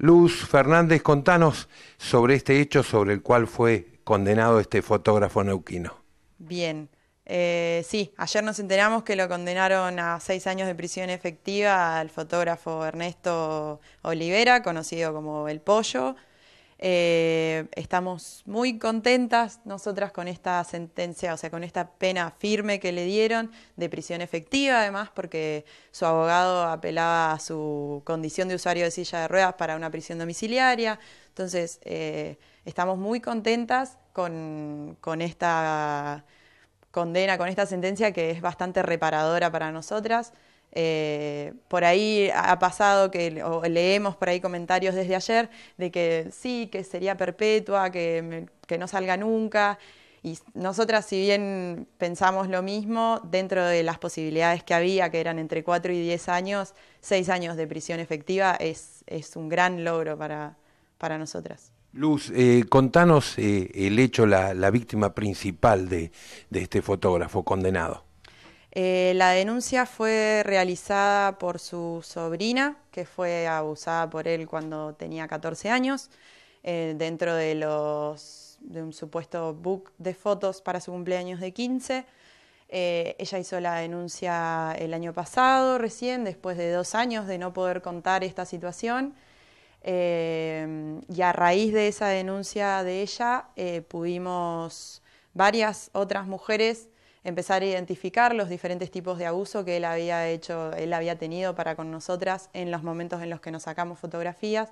Luz Fernández, contanos sobre este hecho sobre el cual fue condenado este fotógrafo neuquino. Bien, eh, sí, ayer nos enteramos que lo condenaron a seis años de prisión efectiva al fotógrafo Ernesto Olivera, conocido como El Pollo, eh, estamos muy contentas nosotras con esta sentencia, o sea, con esta pena firme que le dieron de prisión efectiva, además, porque su abogado apelaba a su condición de usuario de silla de ruedas para una prisión domiciliaria. Entonces, eh, estamos muy contentas con esta condena, con esta sentencia que es bastante reparadora para nosotras. Eh, por ahí ha pasado que leemos por ahí comentarios desde ayer de que sí, que sería perpetua, que, no salga nunca. Y nosotras, si bien pensamos lo mismo, dentro de las posibilidades que había, que eran entre 4 y 10 años, 6 años de prisión efectiva es, es un gran logro para, para nosotras. Luz, eh, contanos eh, el hecho, la, la, víctima principal de este fotógrafo condenado. Eh, la denuncia fue realizada por su sobrina, que fue abusada por él cuando tenía 14 años, eh, dentro de, los, de un supuesto book de fotos para su cumpleaños de 15. Eh, ella hizo la denuncia el año pasado, recién, después de dos años de no poder contar esta situación. y a raíz de esa denuncia de ella, pudimos varias otras mujeres empezar a identificar los diferentes tipos de abuso que él había hecho, él había tenido para con nosotras en los momentos en los que nos sacamos fotografías.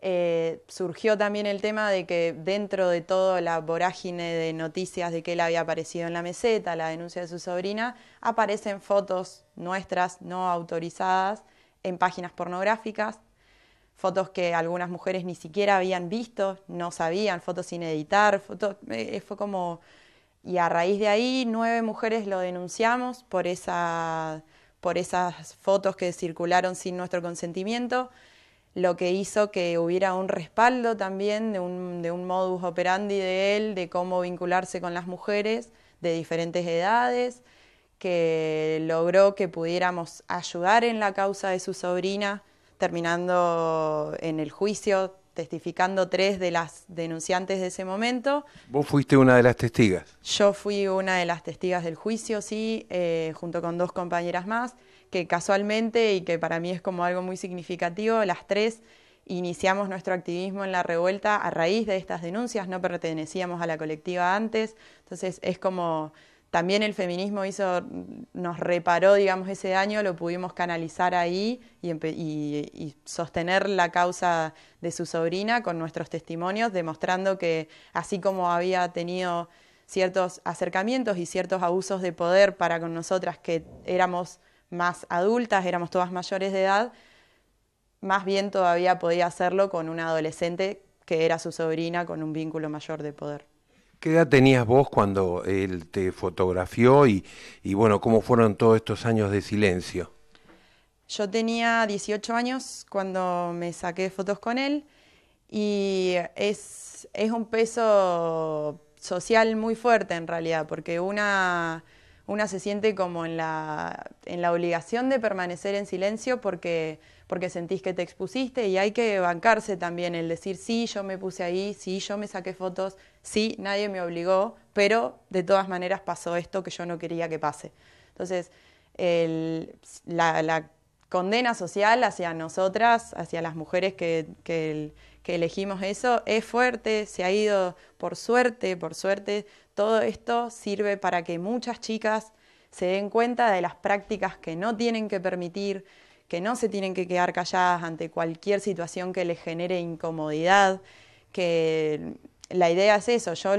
Eh, surgió también el tema de que dentro de toda la vorágine de noticias de que él había aparecido en la meseta, la denuncia de su sobrina, aparecen fotos nuestras no autorizadas en páginas pornográficas, fotos que algunas mujeres ni siquiera habían visto, no sabían, fotos sin editar, fotos, eh, fue como y a raíz de ahí, nueve mujeres lo denunciamos por, esa, por esas fotos que circularon sin nuestro consentimiento, lo que hizo que hubiera un respaldo también de un, de un modus operandi de él, de cómo vincularse con las mujeres de diferentes edades, que logró que pudiéramos ayudar en la causa de su sobrina, terminando en el juicio testificando tres de las denunciantes de ese momento. ¿Vos fuiste una de las testigas? Yo fui una de las testigas del juicio, sí, eh, junto con dos compañeras más, que casualmente y que para mí es como algo muy significativo, las tres iniciamos nuestro activismo en la revuelta a raíz de estas denuncias, no pertenecíamos a la colectiva antes, entonces es como también el feminismo hizo, nos reparó, digamos, ese daño, lo pudimos canalizar ahí y, sostener la causa de su sobrina con nuestros testimonios, demostrando que así como había tenido ciertos acercamientos y ciertos abusos de poder para con nosotras que éramos más adultas, éramos todas mayores de edad, más bien todavía podía hacerlo con una adolescente que era su sobrina con un vínculo mayor de poder. ¿Qué edad tenías vos cuando él te fotografió y, y bueno, cómo fueron todos estos años de silencio? Yo tenía 18 años cuando me saqué fotos con él y es, es un peso social muy fuerte en realidad, porque una una se siente como en la, en la obligación de permanecer en silencio porque, porque sentís que te expusiste y hay que bancarse también el decir, sí, yo me puse ahí, sí, yo me saqué fotos, sí, nadie me obligó, pero de todas maneras pasó esto que yo no quería que pase. Entonces, la, condena social hacia nosotras, hacia las mujeres que, que, que elegimos eso, es fuerte, se ha ido por suerte, por suerte, todo esto sirve para que muchas chicas se den cuenta de las prácticas que no tienen que permitir, que no se tienen que quedar calladas ante cualquier situación que les genere incomodidad, que la idea es eso, yo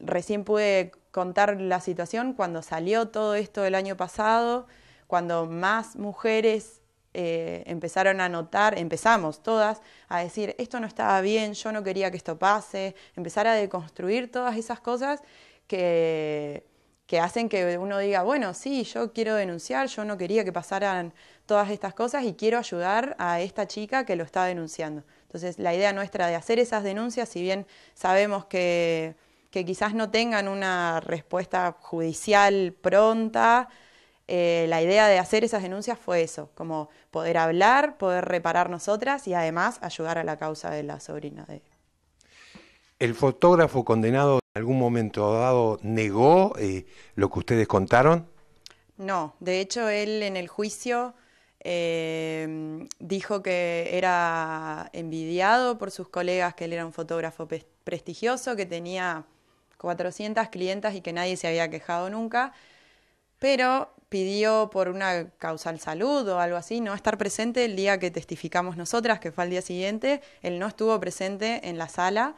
recién pude contar la situación cuando salió todo esto el año pasado, cuando más mujeres eh, empezaron a notar, empezamos todas a decir, esto no estaba bien, yo no quería que esto pase, empezar a deconstruir todas esas cosas que, que hacen que uno diga, bueno, sí, yo quiero denunciar, yo no quería que pasaran todas estas cosas y quiero ayudar a esta chica que lo está denunciando. Entonces, la idea nuestra de hacer esas denuncias, si bien sabemos que quizás no tengan una respuesta judicial pronta, eh, la idea de hacer esas denuncias fue eso, como poder hablar, poder reparar nosotras y además ayudar a la causa de la sobrina de... El fotógrafo condenado en algún momento dado negó eh, lo que ustedes contaron. No, de hecho él en el juicio eh, dijo que era envidiado por sus colegas, que él era un fotógrafo prestigioso, que tenía 400 clientas y que nadie se había quejado nunca pero pidió por una causal salud o algo así no estar presente el día que testificamos nosotras, que fue al día siguiente. Él no estuvo presente en la sala,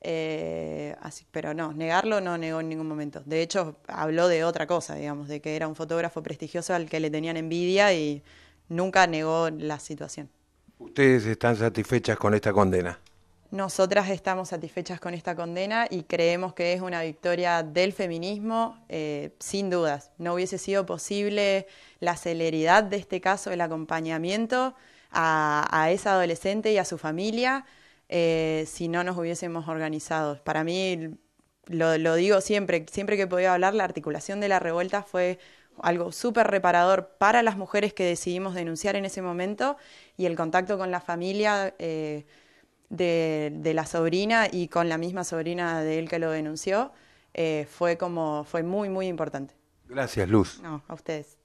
eh, así, pero no, negarlo no negó en ningún momento. De hecho, habló de otra cosa, digamos, de que era un fotógrafo prestigioso al que le tenían envidia y nunca negó la situación. ¿Ustedes están satisfechas con esta condena? Nosotras estamos satisfechas con esta condena y creemos que es una victoria del feminismo, eh, sin dudas. No hubiese sido posible la celeridad de este caso, el acompañamiento a, esa adolescente y a su familia, eh, si no nos hubiésemos organizado. Para mí, lo, digo siempre, siempre que he podido hablar, la articulación de la revuelta fue algo súper reparador para las mujeres que decidimos denunciar en ese momento y el contacto con la familia. Eh, de, de, la sobrina y con la misma sobrina de él que lo denunció, eh, fue como fue muy muy importante. Gracias, Luz. No, a ustedes.